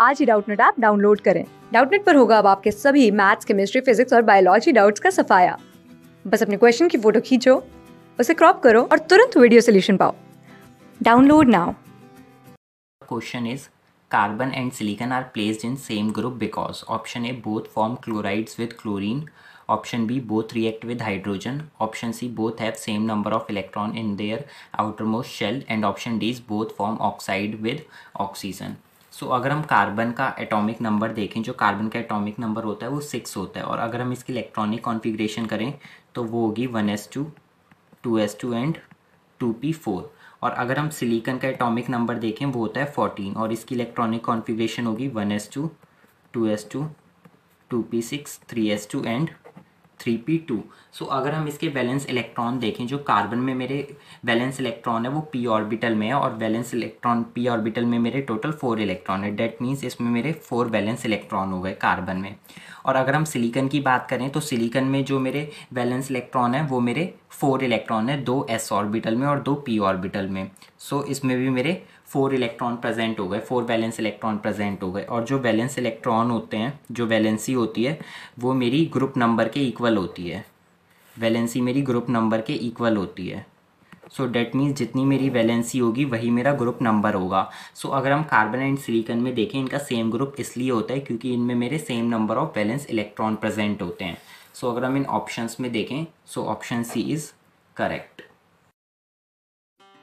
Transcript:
आज ही Doubtnut app download करें डाउटनेट पर होगा अब आपके सभी मैथ्स केमिस्ट्री फिजिक्स और बायोलॉजी डाउट्स का सफाया बस अपने क्वेश्चन की फोटो खींचो उसे क्रॉप करो और तुरंत वीडियो सोल्यूशन पाओ download now question is carbon and silicon are placed in same group because option a both form chlorides with chlorine option b both react with hydrogen option c both have same number of electron in their outermost shell and option d is both form oxide with oxygen so so, अगर हम carbon का atomic number देखें जो carbon का atomic number होता है वो six होता है और अगर हम इसकी इलेक्ट्रॉनिक कॉन्फिग्रेशन करें तो वो होगी one s two two s two and two p four और अगर हम सिलिकन का एटॉमिक नंबर देखें वो होता है फोर्टीन और इसकी इलेक्ट्रॉनिक कॉन्फिग्रेशन होगी one s two two s two two p six three s two and three p two so अगर हम इसके बैलेंस इलेक्ट्रॉन देखें जो कार्बन में मेरे बैलेंस इलेक्ट्रॉन है वो पी ऑर्बिटल में है और बैलेंस इलेक्ट्रॉन पी ऑर्बिटल में मेरे टोटल फोर इलेक्ट्रॉन है डेट मीन्स इसमें मेरे फोर बैलेंस इलेक्ट्रॉन हो गए कार्बन में और अगर हम सिलिकन की बात करें तो सिलिकन में जो मेरे बैलेंस इलेक्ट्रॉन है वो मेरे फोर इलेक्ट्रॉन है दो एस ऑर्बिटल में और दो पी ऑर्बिटल में सो so, इसमें भी मेरे फोर इलेक्ट्रॉन प्रेजेंट हो गए फोर बैलेंस इलेक्ट्रॉन प्रेजेंट हो गए और जो बैलेंस इलेक्ट्रॉन होते हैं जो वैलेंसी होती है वो मेरी ग्रुप नंबर के इक्वल होती है वैलेंसी मेरी ग्रुप नंबर के इक्वल होती है सो डेट मीन्स जितनी मेरी वैलेंसी होगी वही मेरा ग्रुप नंबर होगा सो so, अगर हम कार्बन एंड सिलीकन में देखें इनका सेम ग्रुप इसलिए होता है क्योंकि इनमें मेरे same number of valence electron present होते हैं सो so, अगर हम इन ऑप्शंस में देखें so option C is correct